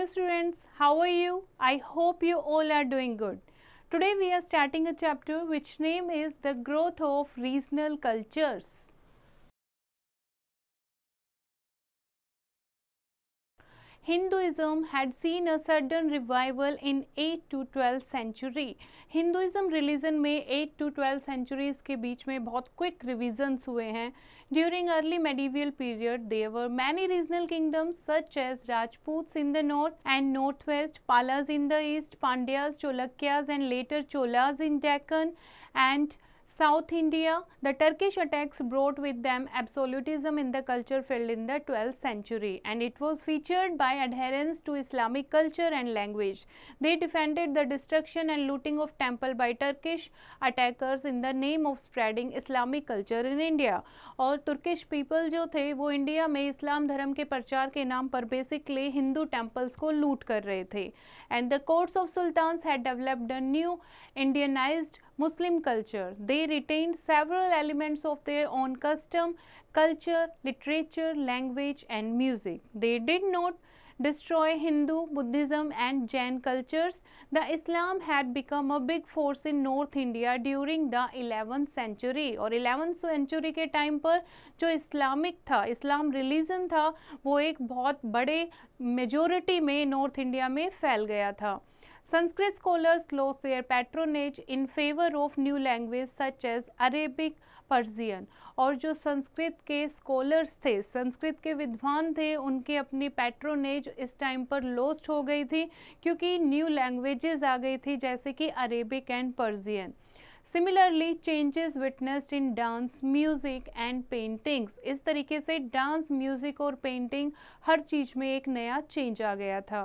Hello students, how are you? I hope you all are doing good. Today we are starting a chapter which name is the growth of regional cultures. Hinduism had seen a sudden revival in 8 to 12th century. Hinduism religion में 8 to 12th centuries के बीच में बहुत quick revisions हुए हैं during early medieval period there were many regional kingdoms such as Rajput in the north and north west Palas in the east Pandyas Chalukyas and later Cholas in Deccan and South India, the Turkish attacks brought with them absolutism in the culture field in the 12th century, and it was featured by adherents to Islamic culture and language. They defended the destruction and looting of temple by Turkish attackers in the name of spreading Islamic culture in India. और Turkish people जो थे वो India में इस्लाम धर्म के प्रचार के नाम पर बेसिकली हिंदू टेम्पल्स को लूट कर रहे थे and the courts of sultans had developed a new Indianised Muslim culture. They retained several elements of their own custom, culture, literature, language and music. They did not destroy Hindu, Buddhism and Jain cultures. The Islam had become a big force in North India during the 11th century Or 11th century ke time per, jo Islamic tha, Islam religion tha, wo ek बहुत बड़े majority mein North India mein फैल gaya tha. Sanskrit scholars lost their patronage in favor of new languages such as Arabic, Persian. और जो संस्कृत के scholars थे संस्कृत के विद्वान थे उनकी अपनी पैट्रोनेज इस टाइम पर लोस्ट हो गई थी क्योंकि न्यू लैंग्वेजेस आ गई थी जैसे कि Arabic and Persian similarly changes witnessed in dance music and paintings इस तरीके से डांस म्यूज़िक और पेंटिंग हर चीज़ में एक नया चेंज आ गया था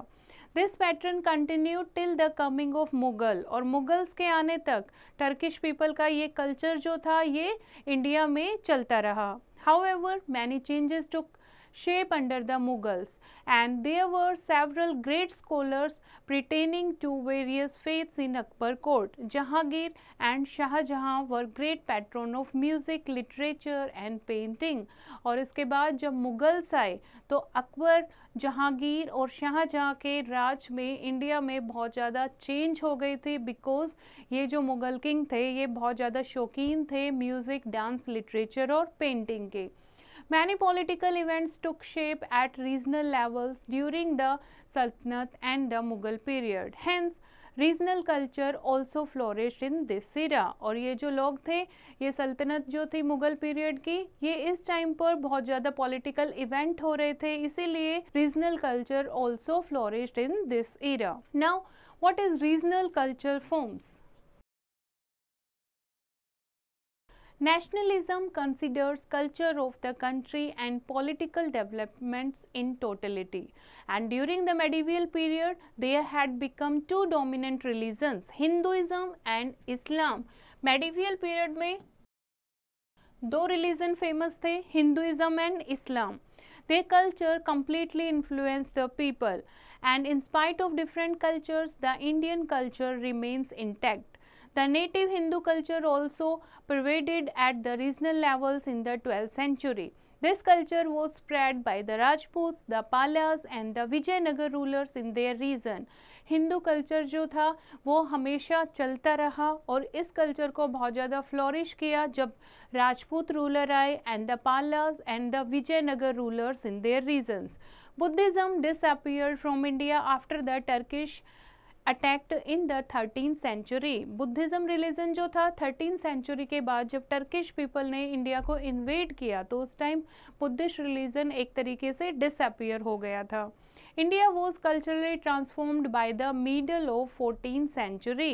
this pattern continue till the coming of Mughal और मुगल्स के आने तक टर्किश पीपल का ये कल्चर जो था ये इंडिया में चलता रहा however many changes took shape under the Mughals and there were several great scholars pertaining to various faiths in Akbar court. Jahangir and Shah Jahan were great patron of music, literature and painting और इसके बाद जब Mughals आए तो अकबर जहांगीर और शाहजहाँ के राज में India में बहुत ज़्यादा चेंज हो गई थी बिकॉज ये जो मुगल किंग थे ये बहुत ज़्यादा शौकीन थे म्यूज़िक डांस लिटरेचर और पेंटिंग के Many political events took shape at regional levels during the Sultanate and the Mughal period. Hence, regional culture also flourished in this era. और ये जो लोग थे, ये सल्तनत जो थी मुगल पीरियड की, ये इस टाइम पर बहुत regional culture also flourished in this era. Now, what is regional culture forms? Nationalism considers culture of the country and political developments in totality. And during the medieval period, there had become two dominant religions, Hinduism and Islam. Medieval period में two religion famous थे Hinduism and Islam. their culture completely influenced the people and in spite of different cultures the indian culture remains intact the native Hindu culture also pervaded at the regional levels in the 12th century. This culture was spread by the Rajputs, the Palas and the Vijayanagar rulers in their region. Hindu culture jo tha, wo hamesha chalta raha aur is culture ko bahut jyada flourish kiya jab Rajput ruler aaye and the Palas and the Vijayanagar rulers in their regions. Buddhism disappeared from India after the Turkish attacked in the thirteen century Buddhism religion जो था thirteen century के बाद जब Turkish people ने India को invade किया तो उस टाइम बुद्धिस्ट रिलीजन एक तरीके से डिसअपियर हो गया था India was culturally transformed by the middle of fourteen century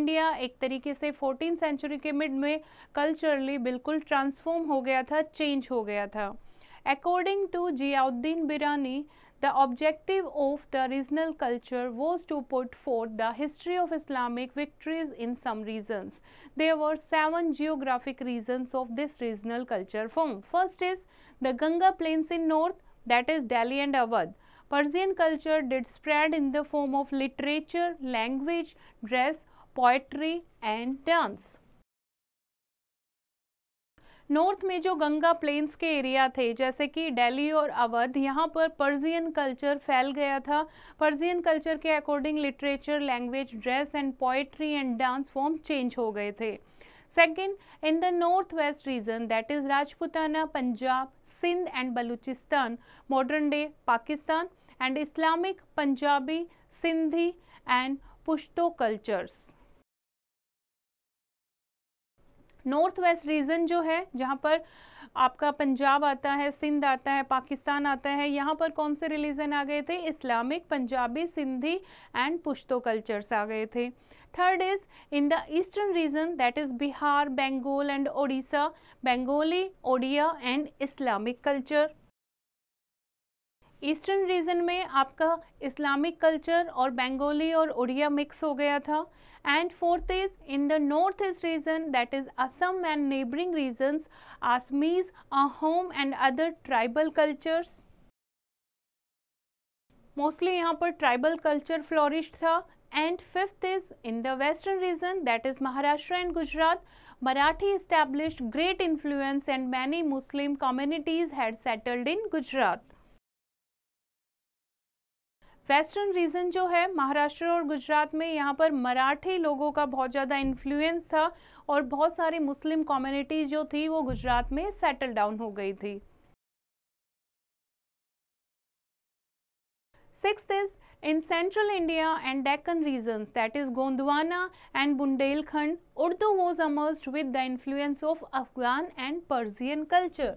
India एक तरीके से फोर्टीन सेंचुरी के मिड में कल्चरली बिल्कुल ट्रांसफॉर्म हो गया था चेंज हो गया था according to Ziauddin Barani The objective of the regional culture was to put forth the history of Islamic victories in some regions. There were seven geographic regions of this regional culture form. First is the Ganga Plains in north, that is Delhi and Awadh. Persian culture did spread in the form of literature, language, dress, poetry and dance. North में जो Ganga planes के area थे जैसे कि दिल्ली और अवध यहाँ पर Persian culture फैल गया था पर्जियन कल्चर के according literature language dress and poetry and dance form change हो गए थे second in the north west region that is Rajputana Punjab Sindh and Baluchistan modern day Pakistan and Islamic Punjabi Sindhi and Pashto cultures north west region जो है जहाँ पर आपका पंजाब आता है सिंध आता है पाकिस्तान आता है यहाँ पर कौन से रिलीजन आ गए थे Islamic Punjabi Sindhi and Pashto cultures आ गए थे third is in the eastern region that is Bihar Bengal and Odisha Bengali Odia and Islamic culture eastern region में आपका इस्लामिक कल्चर और बेंगोली और उड़िया मिक्स हो गया था And fourth is in the northeast region that is Assam and neighboring regions, Assamese are home and other tribal cultures. Mostly, here tribal culture flourished. And fifth is in the western region, that is Maharashtra and Gujarat. Maharashtra established great influence and many Muslim communities had settled in Gujarat. Western region जो है महाराष्ट्र और गुजरात में यहाँ पर मराठी लोगों का बहुत ज़्यादा इन्फ्लुएंस था और बहुत सारी मुस्लिम कम्युनिटी जो थी वो गुजरात में सेटल डाउन हो गई थी six is in central India and Deccan region that is Gondwana and Bundelkhand Urdu was immersed with the influence of Afghan and Persian culture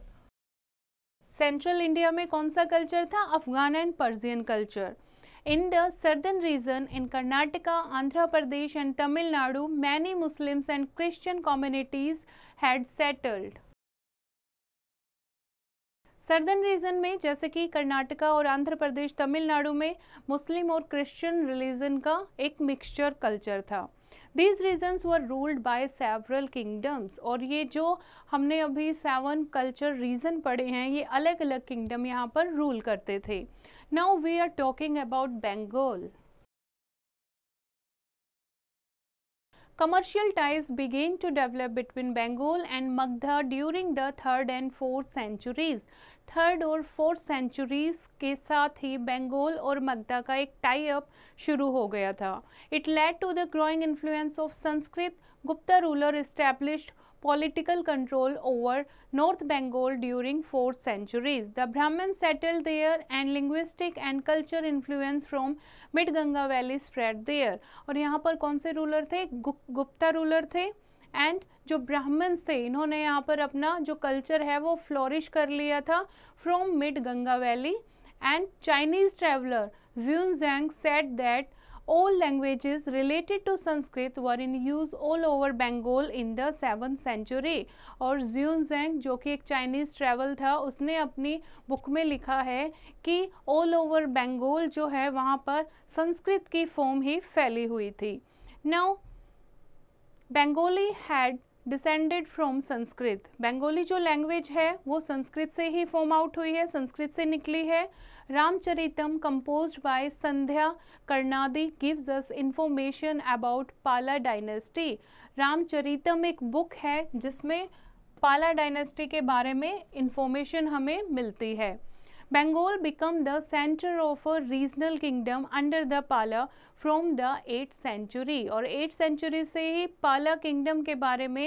central India में कौन सा कल्चर था Afghan and Persian culture In the southern region in Karnataka, Andhra Pradesh and Tamil Nadu, many Muslims and Christian communities had settled. Southern region में जैसे कि कर्नाटका और आंध्र प्रदेश तमिलनाडु में मुस्लिम और क्रिश्चियन रिलीजन का एक मिक्सचर कल्चर था these regions were ruled by several kingdoms और ये जो हमने अभी सेवन कल्चर रीजन पढ़े हैं ये अलग अलग किंगडम यहाँ पर रूल करते थे now we are talking about Bengal commercial ties began to develop between Bengal and Magdha during the 3rd and 4th centuries. 3rd or 4th centuries ke saath hi Bengal aur Magdha ka ek tie-up shuru ho gaya tha. It led to the growing influence of Sanskrit. Gupta ruler established political control over North Bengal during four centuries. The Brahmins settled there and linguistic and culture influence from mid Ganga valley spread there. और यहाँ पर कौन से ruler थे Gupta ruler थे and जो Brahmins थे इन्होंने यहाँ पर अपना जो culture है वो flourish कर लिया था from mid-Ganga Valley and Chinese traveller Xuanzang said that all languages related to Sanskrit were in use all over Bengal in the seven century और ज्यून जेंग जो कि एक चाइनीज़ ट्रेवल था उसने अपनी बुक में लिखा है कि ऑल ओवर बेंगोल जो है वहाँ पर संस्कृत की फॉर्म ही फैली हुई थी now Bengali had descended from Sanskrit Bengali जो लैंग्वेज है वो संस्कृत से ही फॉर्म आउट हुई है संस्कृत से निकली है Ramcharitam composed by Sandhya Karnadi gives us information about Pala dynasty. Ramcharitam एक book है जिसमें पाला डायनेस्टी के बारे में इंफॉर्मेशन हमें मिलती है Bengal became the center of a regional kingdom under the Pala from the 8th century और 8th century से ही Pala kingdom के बारे में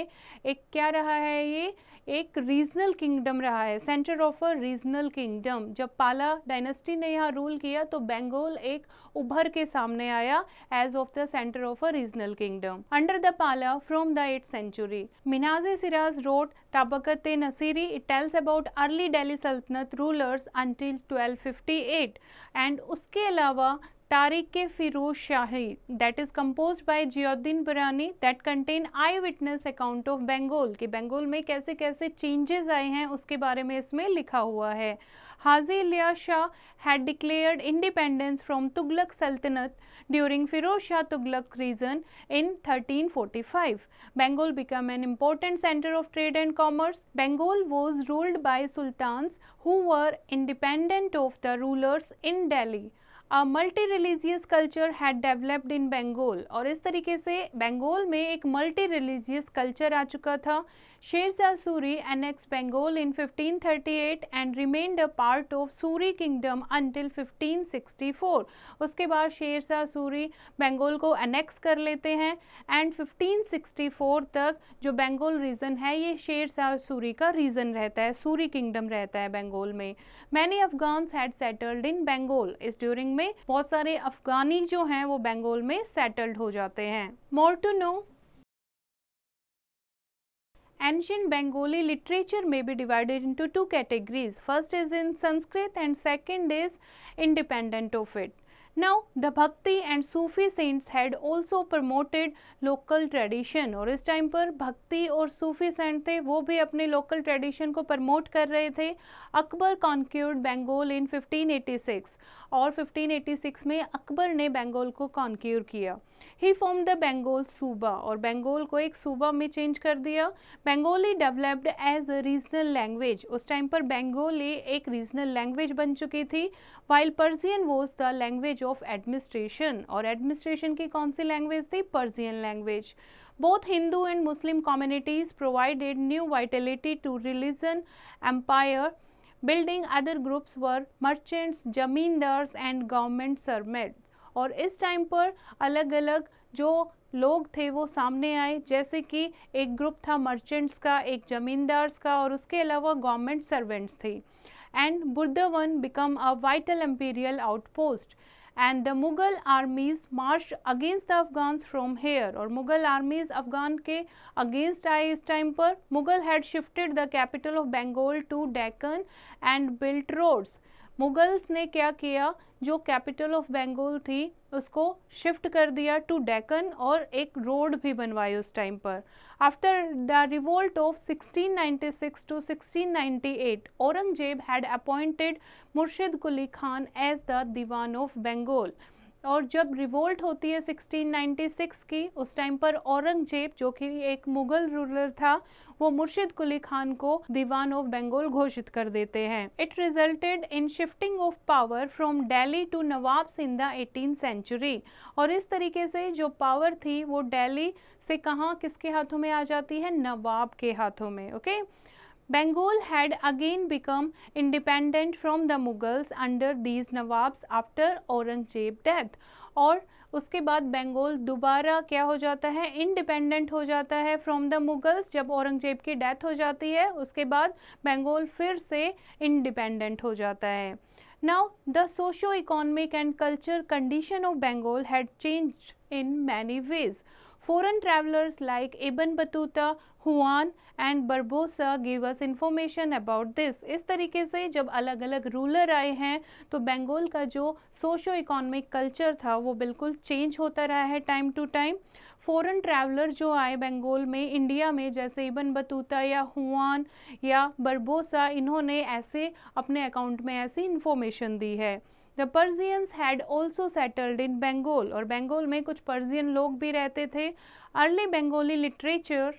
एक क्या रहा है ये एक रीजनल किंगडम रहा है centre of a regional kingdom जब पाला डायनेस्टी ने यहाँ रूल किया तो बंगाल एक उभर के सामने आया as of the centre of a regional kingdom under the Pala from the eight century Minhaj Siraj wrote Tabaqat Nasiri it tells about early Delhi sultanate rulers until 1258 and उसके अलावा Tarikh Firoz Shahi that is composed by Ziauddin Barani that contain eye witness account of Bengal कि बंगाल में कैसे कैसे changes आए हैं उसके बारे में इसमें लिखा हुआ है Haji Ilyas Shah had declared independence from Tughlaq sultanate during Firoz Shah Tughlaq region in 1345 Bengal become an important centre of trade and commerce Bengal was ruled by sultans who were independent of the rulers in Delhi. A multi religious culture had developed in Bengal और इस तरीके से बंगाल में एक multi religious culture आ चुका था Sher Shah Suri annex Bengal in 1538 and remained a part of Suri kingdom until 1564 उसके बाद शेरशाह सूरी बंगाल को एनेक्स कर लेते हैं एंड 1564 तक जो बंगाल रीजन है ये शेरशाह सूरी का रीजन रहता है सूरी किंगडम रहता है बंगाल में many Afghans had settled in Bengal इस ड्यूरिंग में बहुत सारे अफगानी जो हैं वो बंगाल में सेटल्ड हो जाते हैं more to know ancient Bengali literature में भी divided into two categories first is in Sanskrit and second is independent of it now the bhakti and Sufi saints had also promoted local tradition और इस टाइम पर भक्ति और सूफी सेंट थे वो भी अपने लोकल ट्रेडिशन को प्रमोट कर रहे थे अकबर कॉन्क्यूर्ड बेंगोल इन 1586 और 1586 में अकबर ने बेंगोल को कॉन्क्यूर किया ही फॉर्म द बेंगोल सूबा और बेंगोल को एक सूबा में चेंज कर दिया Bengali developed as a regional language उस टाइम पर बेंगोली एक रीजनल लैंग्वेज बन चुकी थी while Persian was the language of administration और एडमिनिस्ट्रेशन की कौन सी लैंग्वेज थी Persian language both Hindu and Muslim communities provided new vitality to religion empire building other groups were merchants zamindars and government सरमेड और इस टाइम पर अलग अलग जो लोग थे वो सामने आए जैसे कि एक ग्रुप था मर्चेंट्स का एक जमींदार्स का और उसके अलावा गवर्नमेंट सर्वेंट्स थे and Burdwan become a vital imperial outpost and the Mughal armies marched against the Afghans from here Or Mughal armies Afghan के against आए इस time पर Mughal had shifted the capital of Bengal to Deccan and built roads Mughals ने क्या किया जो capital of Bengal थी उसको शिफ्ट कर दिया टू डेकन और एक रोड भी बनवाई उस टाइम पर after the revolt of 1696 to 1698 Aurangzeb had appointed Murshid Quli Khan as the diwan of Bengal और जब रिवोल्ट होती है 1696 की उस टाइम पर औरंगजेब जो कि एक मुगल रूलर था वो मुर्शिद कुली खान को दीवान ऑफ बंगाल घोषित कर देते हैं it resulted in shifting of power from Delhi to Nawab in the eighteen century और इस तरीके से जो पावर थी वो दिल्ली से कहाँ किसके हाथों में आ जाती है नवाब के हाथों में okay okay? Bengal had again become independent from the Mughals under these Nawabs after Aurangzeb death. और उसके बाद बेंगोल दोबारा क्या हो जाता है इंडिपेंडेंट हो जाता है फ्रॉम द मुगल्स जब औरंगजेब की डेथ हो जाती है उसके बाद बेंगोल फिर से इंडिपेंडेंट हो जाता है now the socio economic and culture condition of Bengal had change in many ways foreign travellers like Ibn Battuta Huan and Barbosa give us information about this इस तरीके से जब अलग अलग रूलर आए हैं तो बंगाल का जो सोशो इकोनॉमिक कल्चर था वो बिल्कुल चेंज होता रहा है time to time foreign traveller जो आए बंगाल में इंडिया में जैसे इबन बतूता या हुआन या बर्बोसा इन्होंने ऐसे अपने अकाउंट में ऐसी इन्फॉर्मेशन दी है the Persians had also settled in Bengal और बंगाल में कुछ पर्जियन लोग भी रहते थे early Bengali literature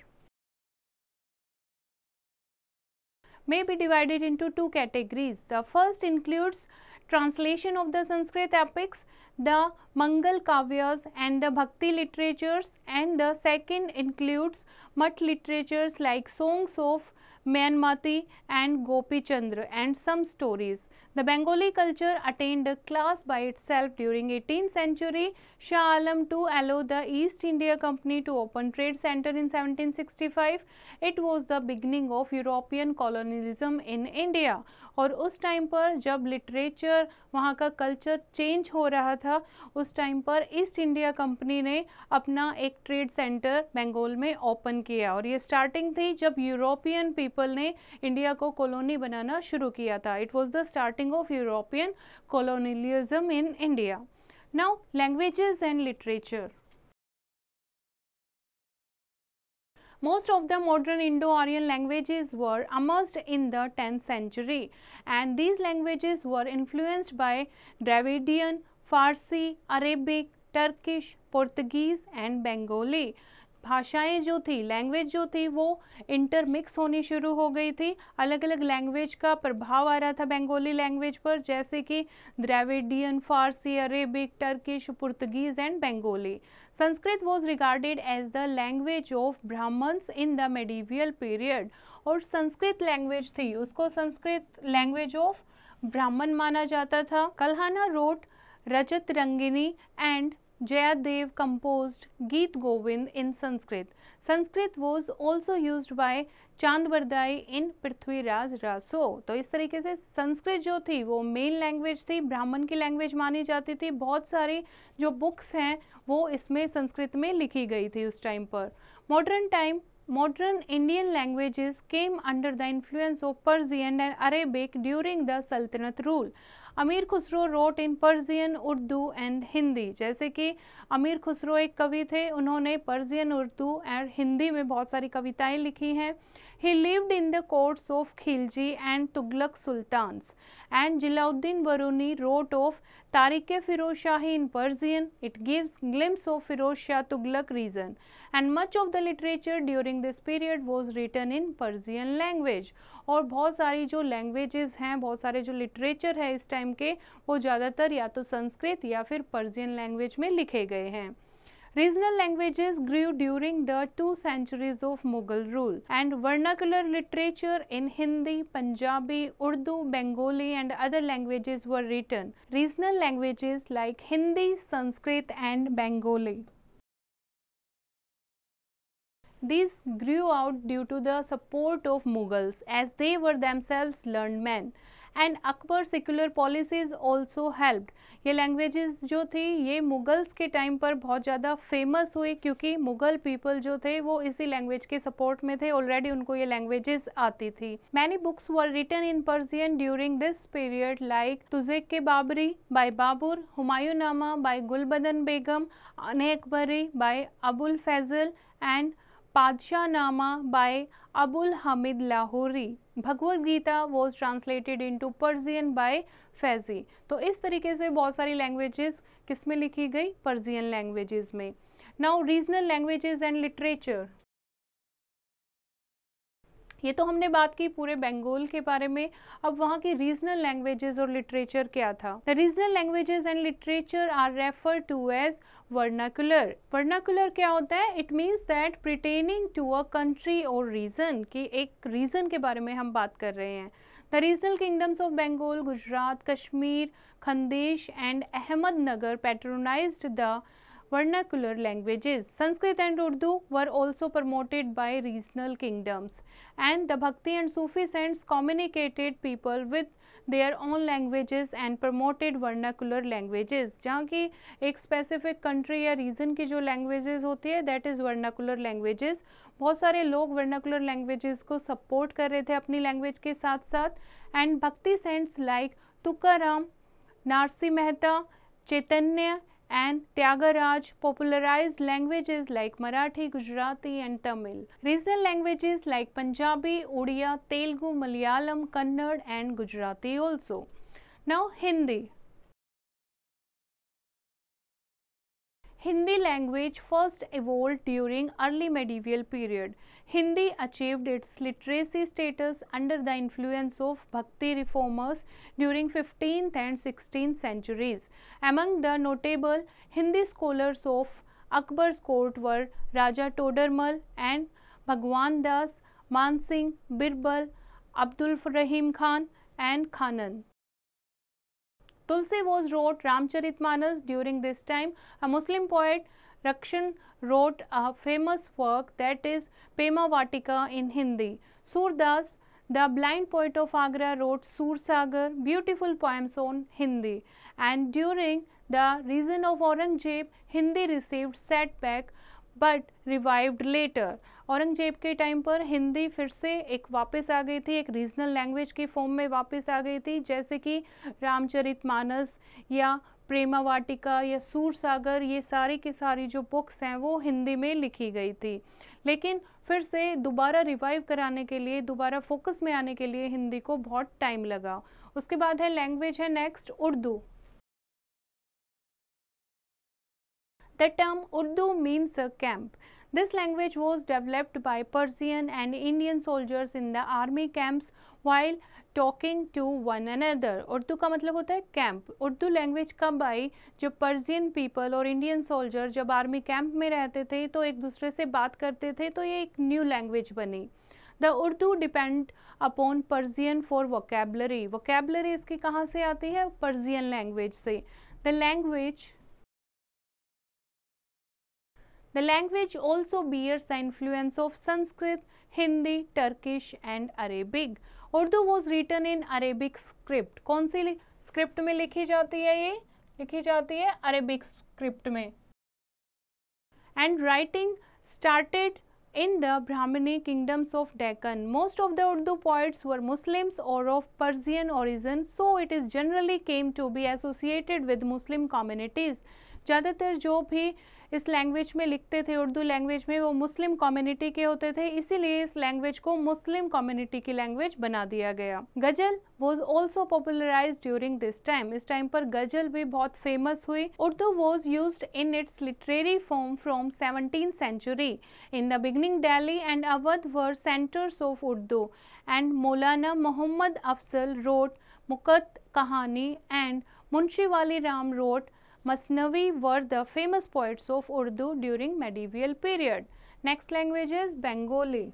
may be divided into two categories. The first includes translation of the Sanskrit epics, the Mangal Kavyas and the Bhakti literatures and the second includes mutt literatures like songs of Mayanmati and Gopi Chandra and some stories. The Bengali culture attained a class by itself during 18th century. Shah Alam II allowed the East India Company to open trade center in 1765. It was the beginning of European colonialism in India. और उस time पर जब literature वहाँ का culture change हो रहा था उस टाइम पर ईस्ट इंडिया कंपनी ने अपना एक ट्रेड सेंटर बंगाल में ओपन किया और ये स्टार्टिंग थी जब यूरोपियन पीपल पीपल ने इंडिया को कॉलोनी बनाना शुरू किया था it was the starting of European colonialism in India. Now, languages and literature. Most of the modern Indo-Aryan languages were emerged in the 10th century and these languages were influenced by Dravidian, Farsi, Arabic, Turkish, Portuguese and Bengali. भाषाएं जो थी language जो थी वो intermix होनी शुरू हो गई थी अलग अलग लैंग्वेज का प्रभाव आ रहा था बंगाली लैंग्वेज पर जैसे कि Dravidian Farsi Arabic Turkish Portuguese and Bengali Sanskrit was regarded as the language of Brahmans in the medieval period और संस्कृत लैंग्वेज थी उसको संस्कृत लैंग्वेज ऑफ ब्राह्मण माना जाता था Kalhana wrote Rajatarangini and Jayadev composed Geet Govind in Sanskrit. Sanskrit was also used by Chandvardai in Prithviraj Raso. तो इस तरीके से संस्कृत जो थी वो मेन लैंग्वेज थी ब्राह्मण की लैंग्वेज मानी जाती थी बहुत सारी जो बुक्स हैं वो इसमें संस्कृत में लिखी गई थी उस टाइम पर modern time modern Indian languages came under the influence of Persian and Arabic during the sultanate rule Amir Khusro wrote in Persian Urdu and Hindi जैसे कि अमीर खुसरो एक कवि थे उन्होंने पर्जियन उर्दू एंड हिंदी में बहुत सारी कविताएं लिखी हैं he lived in the courts of Khilji and Tughlaq sultans and Ziauddin Barani wrote of Tarikh के Firoz Shahi in Persian it gives glimpse of Firoz Shah Tughlaq region and much of the literature during this period was written in Persian language और बहुत सारी जो language हैं बहुत सारे जो literature है इस टाइम के वो ज़्यादातर या तो संस्कृत या फिर पर्जियन लैंग्वेज में लिखे गए हैं Regional languages grew during the two centuries of Mughal rule and vernacular literature in Hindi, Punjabi, Urdu, Bengali and other languages were written. Regional languages like Hindi, Sanskrit and Bengali. These grew out due to the support of Mughals as they were themselves learned men. And Akbar secular policies also helped ये languages जो थी ये Mughals के time पर बहुत ज़्यादा famous हुई क्योंकि मुगल पीपल जो थे वो इसी लैंग्वेज के सपोर्ट में थे ऑलरेडी उनको ये लैंग्वेजेस आती थी many books were written in Persian during this period like Tuzuk के Baburi by Baburnama by Gulbadan Begum Ain Akbari by Abul Fazal and nama by Abul Hamid Lahori Bhagavad Gita was translated into Persian by Faizi तो इस तरीके से बहुत सारी लैंग्वेजेस किस में लिखी गई परजियन लैंग्वेजेस में now regional languages and literature ये तो हमने बात की पूरे बंगाल के बारे में अब वहाँ की रीजनल लैंग्वेजेस और लिटरेचर क्या था the regional languages and literature are refer to as vernacular vernacular क्या होता है it means that pertaining to a country और रीजन कि एक रीजन के बारे में हम बात कर रहे हैं the regional kingdoms of Bengal Gujarat Kashmir Khandesh and Ahmednagar patronize the vernacular languages. Sanskrit and Urdu were also promoted by regional kingdoms and the Bhakti and Sufi saints communicated people with their own languages and promoted vernacular languages. jahan ki ek specific country ya region ki jo languages hoti hai that is vernacular languages. bahut sare log vernacular languages ko support kar rahe the apni language ke sath sath and Bhakti saints like Tukaram, Narsi Mehta, Chaitanya and Tyagaraj popularized languages like Marathi, Gujarati and Tamil. Regional languages like Punjabi, Odia, Telugu, Malayalam, Kannada and Gujarati also. Now Hindi. Hindi language first evolved during early medieval period. Hindi achieved its literacy status under the influence of Bhakti reformers during 15th and 16th centuries. Among the notable Hindi scholars of Akbar's court were Raja Todarmal and Bhagwan Das, Mansingh, Birbal, Abdul Rahim Khan and Khanan. Tulsi was wrote Ramcharitmanas during this time. A Muslim poet Rakshan wrote a famous work that is Pema Vatika in Hindi. Surdas, the blind poet of Agra wrote Sursagar, beautiful poems on Hindi. And during the reign of Aurangzeb, Hindi received setback but revived later. Aurangzeb के time पर हिंदी फिर से एक वापस आ गई थी एक regional language की फॉर्म में वापस आ गई थी जैसे कि रामचरित मानस या प्रेमावाटिका या सूर सागर ये सारी की सारी जो बुक्स हैं वो हिंदी में लिखी गई थी लेकिन फिर से दोबारा रिवाइव कराने के लिए दोबारा फोकस में आने के लिए हिंदी को बहुत टाइम लगा उसके बाद है लैंग्वेज है next Urdu the term Urdu means a camp This language was developed by Persian and Indian soldiers in the army camps while talking to one another Urdu का मतलब होता है कैंप उर्दू लैंग्वेज कब आई जब पर्जियन पीपल और इंडियन सोल्जर जब आर्मी कैंप में रहते थे तो एक दूसरे से बात करते थे तो ये एक न्यू लैंग्वेज बनी the Urdu depend upon Persian for vocabulary vocabulary इसकी कहाँ से आती है पर्जियन लैंग्वेज से the language The language also bears the influence of Sanskrit, Hindi, Turkish and Arabic. Urdu was written in Arabic script. कौन सी script में लिखी जाती है ये लिखी जाती है Arabic script में And writing started in the Brahmini kingdoms of Deccan. Most of the Urdu poets were Muslims or of Persian origin, so it is generally came to be associated with Muslim communities. ज़्यादातर जो भी इस language में लिखते थे Urdu language में वो Muslim community के होते थे इसीलिए इस लैंग्वेज को मुस्लिम कम्युनिटी की लैंग्वेज बना दिया गया ghazal was also popularize during this time इस टाइम पर गजल भी बहुत फेमस हुई Urdu was use in its literary form from seventeen century in the beginning Delhi and Awadh were centres of Urdu and Maulana Mohammad Afzal wrote Mukat Kahani and Munshi Wali Ram wrote Masnavi were the famous poets of Urdu during medieval period. Next language is Bengali.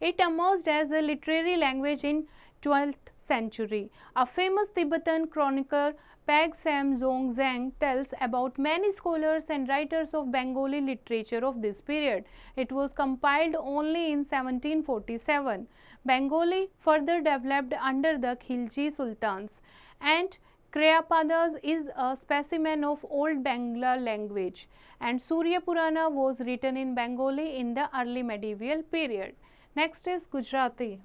It emerged as a literary language in 12th century. A famous Tibetan chronicler, Peg Sam Zong Zhang, tells about many scholars and writers of Bengali literature of this period. It was compiled only in 1747. Bengali further developed under the Khilji Sultans and Kriyapadas is a specimen of Old Bangla language and Surya Purana was written in Bengali in the early medieval period. Next is Gujarati.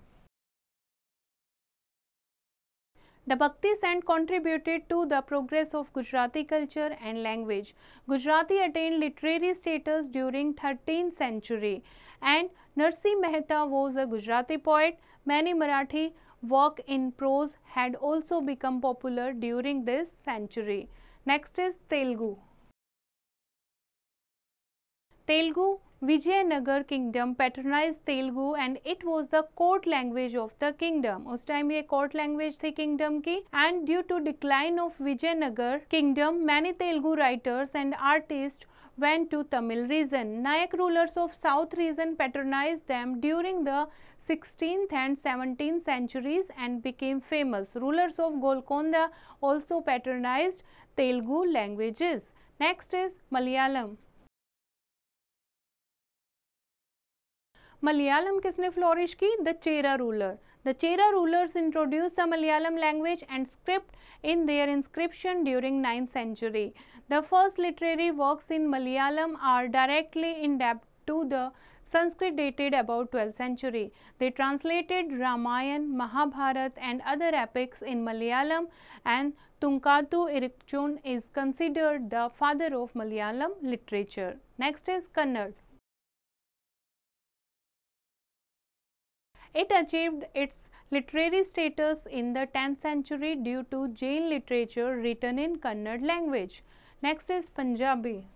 The Bhakti Sant contributed to the progress of Gujarati culture and language. Gujarati attained literary status during 13th century and Narsi Mehta was a Gujarati poet. Many Marathi Work in prose had also become popular during this century. Next is Telugu. Telugu Vijayanagar kingdom patronized Telugu and it was the court language of the kingdom. उस time ये court language the kingdom and due to decline of Vijayanagar kingdom many Telugu writers and artists went to Tamil region. Nayak rulers of south region patronized them during the 16th and 17th centuries and became famous. Rulers of Golconda also patronized Telugu languages. Next is Malayalam. Malayalam किसने flourish की The Chera ruler. The Chera rulers introduced the Malayalam language and script in their inscription during 9th century. The first literary works in Malayalam are directly in debt to the Sanskrit dated about 12th century. They translated Ramayana, Mahabharata and other epics in Malayalam and Tunkatu Irikchon is considered the father of Malayalam literature. Next is Kannada. It achieved its literary status in the 10th century due to Jain literature written in Kannada language. Next is Punjabi.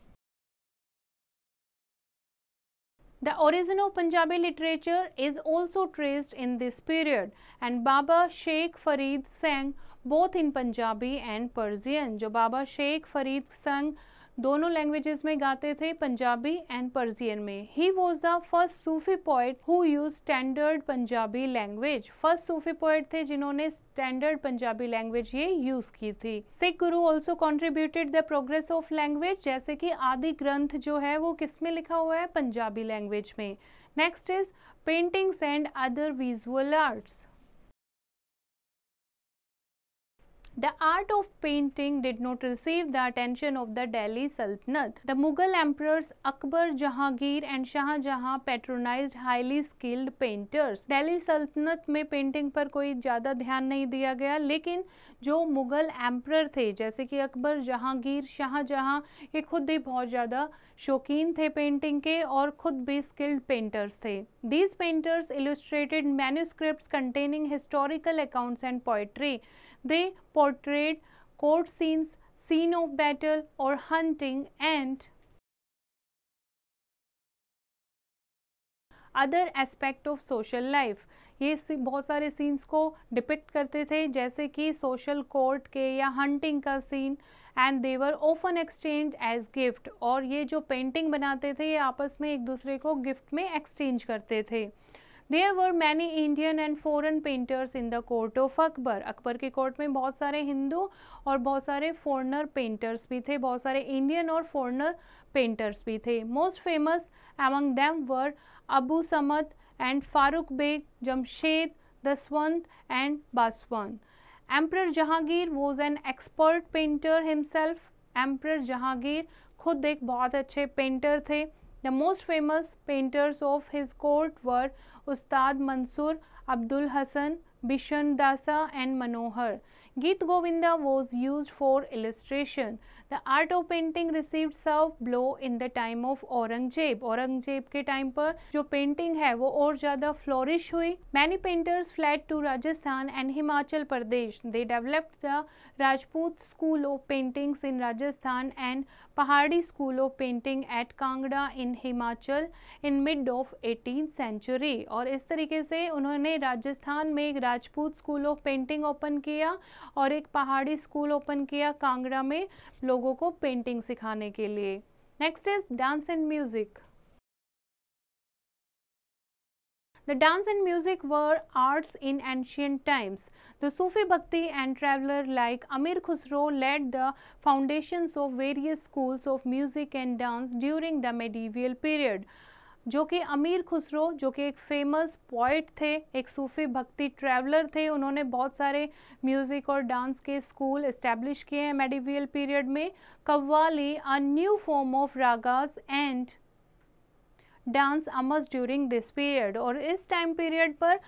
The origin of Punjabi literature is also traced in this period and Baba Sheikh Farid sang both in Punjabi and Persian. Jo Baba Sheikh Farid sang दोनों languages में गाते थे Punjabi and Persian में he was the first Sufi poet who use standard Punjabi language first Sufi poet थे जिन्होंने standard Punjabi language ये use की थी Sikh Guru also contributed the progress of language जैसे कि आदि ग्रंथ जो है वो किस में लिखा हुआ है पंजाबी लैंग्वेज में next is paintings and other visual arts The art of painting did not receive the attention of the Delhi Sultanate. The Mughal emperors Akbar, Jahangir and Shah Jahan patronized highly skilled painters. Delhi Sultanate में painting पर कोई ज़्यादा ध्यान नहीं दिया गया लेकिन जो मुग़ल एम्प्रर थे जैसे कि jahangir shah jahan ये खुद भी बहुत ज़्यादा शौकीन थे painting के और खुद भी skilled painters थे these painters illustrated manuscripts containing historical accounts and poetry They portrayed court scenes, scene of battle or hunting and other aspect of social life ये बहुत सारे सीन्स को डिपिक्ट करते थे जैसे कि सोशल कोर्ट के या हंटिंग का scene and they were often exchange as gift और ये जो पेंटिंग बनाते थे ये आपस में एक दूसरे को गिफ्ट में एक्सचेंज करते थे there were many Indian and foreign painters in the court of Akbar Akbar के कोर्ट में बहुत सारे हिंदू और बहुत सारे फॉरनर पेंटर्स भी थे बहुत सारे इंडियन और फॉरनर पेंटर्स भी थे most famous among them were Abu Samad and Farrukh Beg Jamshed Daswant and Basawan emperor Jahangir was an expert painter himself emperor Jahangir खुद एक बहुत अच्छे पेंटर थे The most famous painters of his court were Ustad Mansur, Abdul Hasan, Bishan Dasa and Manohar. Git Govinda was used for illustration. The art of painting receive severe blow in the time of Aurangzeb Aurangzeb के time पर जो painting है वो और ज़्यादा flourish हुई many painters fled to Rajasthan and Himachal Pradesh they developed the Rajput school of paintings in Rajasthan and Pahari school of painting at Kangra in Himachal in mid of eighteen century और इस तरीके से उन्होंने राजस्थान में एक Rajput school of painting open किया और एक पहाड़ी स्कूल ओपन किया कांगड़ा में लोग लोगों को पेंटिंग सिखाने के लिए next is dance and music The dance and music were arts in ancient times. The Sufi Bhakti and traveler like Amir Khusro laid the foundations of various schools of music and dance during the medieval period. जो कि अमीर खुसरो जो कि एक famous poet थे एक सूफ़ी भक्ति traveller थे उन्होंने बहुत सारे म्यूज़िक और डांस के स्कूल इस्टेब्लिश किए हैं मेडिवियल पीरियड में qawwali a new form of ragas and dance emerged during this period और इस टाइम पीरियड पर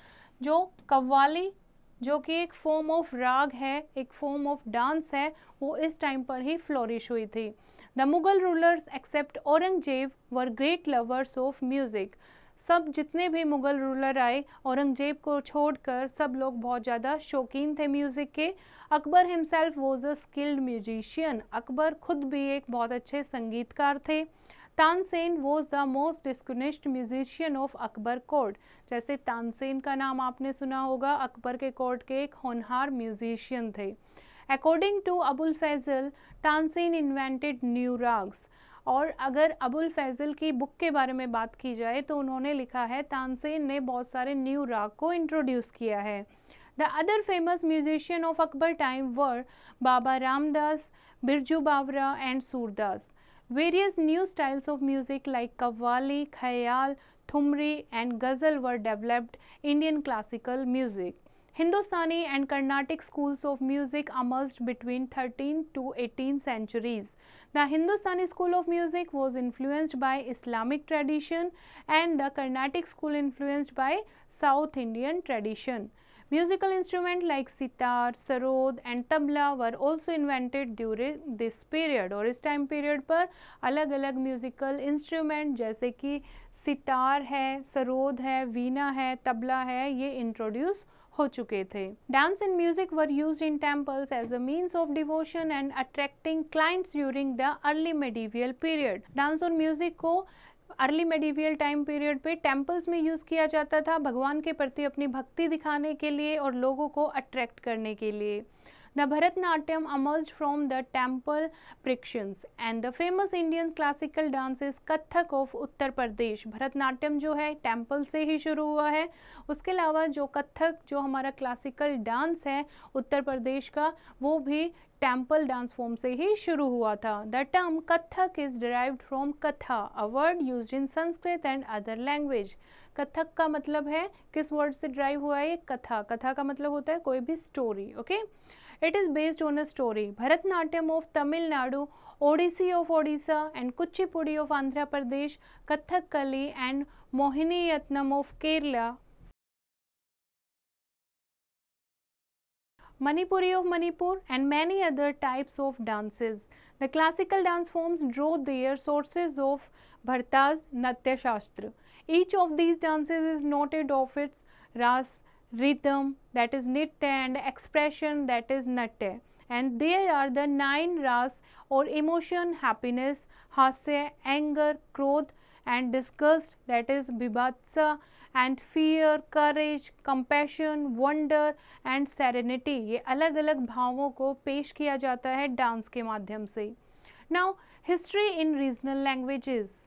जो कव्वाली जो कि एक फॉर्म ऑफ राग है एक फॉर्म ऑफ डांस है वो इस टाइम पर ही फ्लोरिश हुई थी the Mughal rulers except Aurangzeb were great lovers of music सब जितने भी मुग़ल रूलर आए औरंगजेब को छोड़कर सब लोग बहुत ज़्यादा शौकीन थे म्यूज़िक के Akbar himself was a skilled musician Akbar खुद भी एक बहुत अच्छे संगीतकार थे Tansen was the most distinguished musician of Akbar court जैसे तानसेन का नाम आपने सुना होगा अकबर के कोर्ट के एक होनहार म्यूजिशियन थे according to Abul Fazal Tansen invented new ragas और अगर अबुल फैजल की बुक के बारे में बात की जाए तो उन्होंने लिखा है तानसेन ने बहुत सारे न्यू राग को इंट्रोड्यूस किया है the other famous musician of Akbar time were Baba Ramdas Baiju Bawra and Surdas various new styles of music like qawwali khayal thumri and ghazal were developed Indian classical music Hindustani and Carnatic schools of music emerged between 13th to 18th centuries. The Hindustani school of music was influenced by Islamic tradition and the Carnatic school influenced by South Indian tradition. Musical instruments like sitar, sarod and tabla were also invented during this period Or this time period पर अलग अलग musical instrument जैसे कि सितार है सरोद है वीणा है तबला है ये introduce हो चुके थे dance and music were use in temples as a means of devotion and attracting clients during the early medieval period dance और म्यूजिक को अर्ली मेडिवियल टाइम पीरियड पे टेम्पल्स में यूज़ किया जाता था भगवान के प्रति अपनी भक्ति दिखाने के लिए और लोगों को अट्रैक्ट करने के लिए The emerge emerged from the temple and and the famous Indian classical is Kathak of Uttar Pradesh. Bharatanatyam जो है टेम्पल से ही शुरू हुआ है उसके अलावा जो कत्थक जो हमारा क्लासिकल डांस है उत्तर प्रदेश का वो भी टेम्पल डांस फॉर्म से ही शुरू हुआ था the term Kathak is derive from katha a word use in Sanskrit and other language Kathak का मतलब है किस वर्ड से ड्राइव हुआ है कथा कथा का मतलब होता है कोई भी story okay okay? It is based on a story. Bharatnatyam of Tamil Nadu, Odissi of Odisha, and Kuchipudi of Andhra Pradesh, Kathakali, and Mohiniyatnam of Kerala Manipuri of Manipur and many other types of dances. The classical dance forms draw their sources of Bharata's Natya Shastra. Each of these dances is noted of its ras rhythm that is nitya and expression that is natya and there are the nine ras or emotion happiness hasya anger krodh and disgust that is vibhatsa and fear courage compassion wonder and serenity ye alag alag bhavon ko pesh kiya jata hai dance ke madhyam se now history in regional languages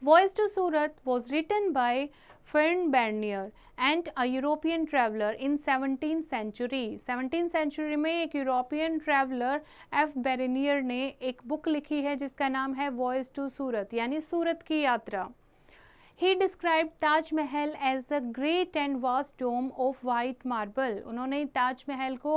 Voyage to Surat was written by Fern Bernier and a European traveler in 17th century. 17th century में एक European traveler F. Bernier ने एक book लिखी है जिसका नाम है voice to Surat यानी सूरत की यात्रा he describe Taj Mahal as the great and vast dome of white marble उन्होंने ताजमहल को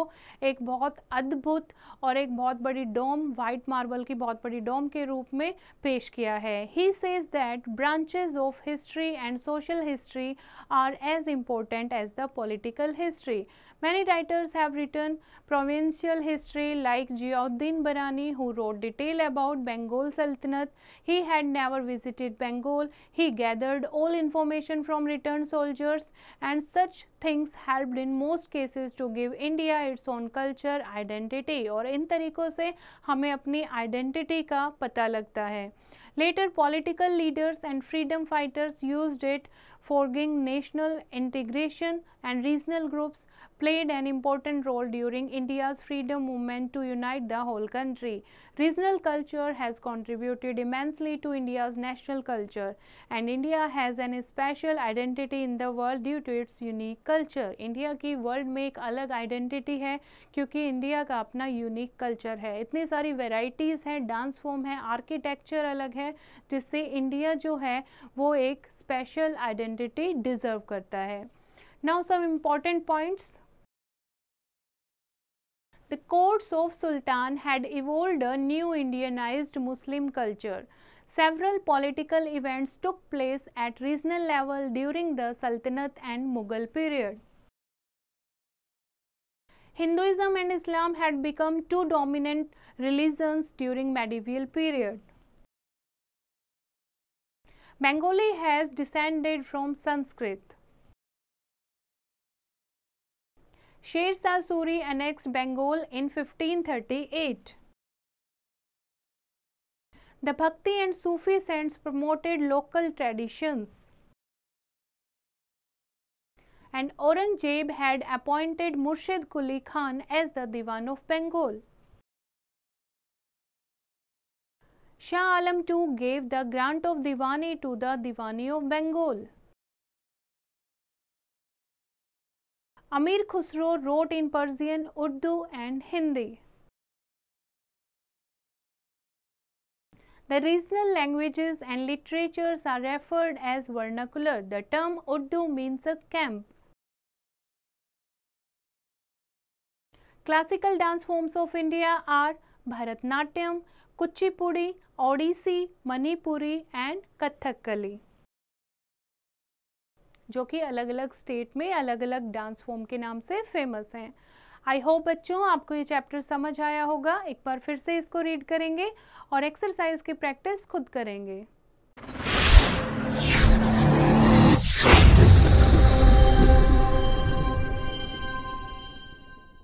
एक बहुत अद्भुत और एक बहुत बड़ी डोम वाइट मार्बल की बहुत बड़ी डोम के रूप में पेश किया है he says that branches of history and social history are as important as the political history Many writers have written provincial history like Ziauddin Barani who wrote detail about Bengal Sultanate. He had never visited Bengal. He gathered all information from returned soldiers and such things helped in most cases to give India its own culture identity or in तरीकों से हमें अपनी identity का पता लगता है Later political leaders and freedom fighters used it forging national integration and regional groups played an important role during India's freedom movement to unite the whole country. Regional culture has contributed immensely to India's national culture, and India has an special identity in the world due to its unique culture. India ki world mein ek alag identity hai kyunki India ka apna unique culture hai. Itni सारी varieties हैं dance form hai, architecture alag hai, jisse India jo hai wo ek special identity deserve karta hai. Now some important points the courts of Sultan had evolved a new Indianized Muslim culture. Several political events took place at regional level during the Sultanate and Mughal period. Hinduism and Islam had become two dominant religions during medieval period. Bengali has descended from Sanskrit. Sher Shah Suri annexed Bengal in 1538. The Bhakti and Sufi saints promoted local traditions. And Aurangzeb had appointed Murshid Quli Khan as the Diwan of Bengal. Shah Alam II gave the grant of Diwani to the Diwani of Bengal. Amir Khusro wrote in Persian, Urdu and Hindi. The regional languages and literatures are referred as vernacular. The term Urdu means a camp. Classical dance forms of India are Bharatnatyam, Kuchipudi, Odissi, Manipuri and Kathakali. जो कि अलग अलग state में अलग अलग dance form के नाम से फेमस हैं आई होप बच्चों आपको ये चैप्टर समझ आया होगा एक बार फिर से इसको रीड करेंगे और एक्सरसाइज की प्रैक्टिस खुद करेंगे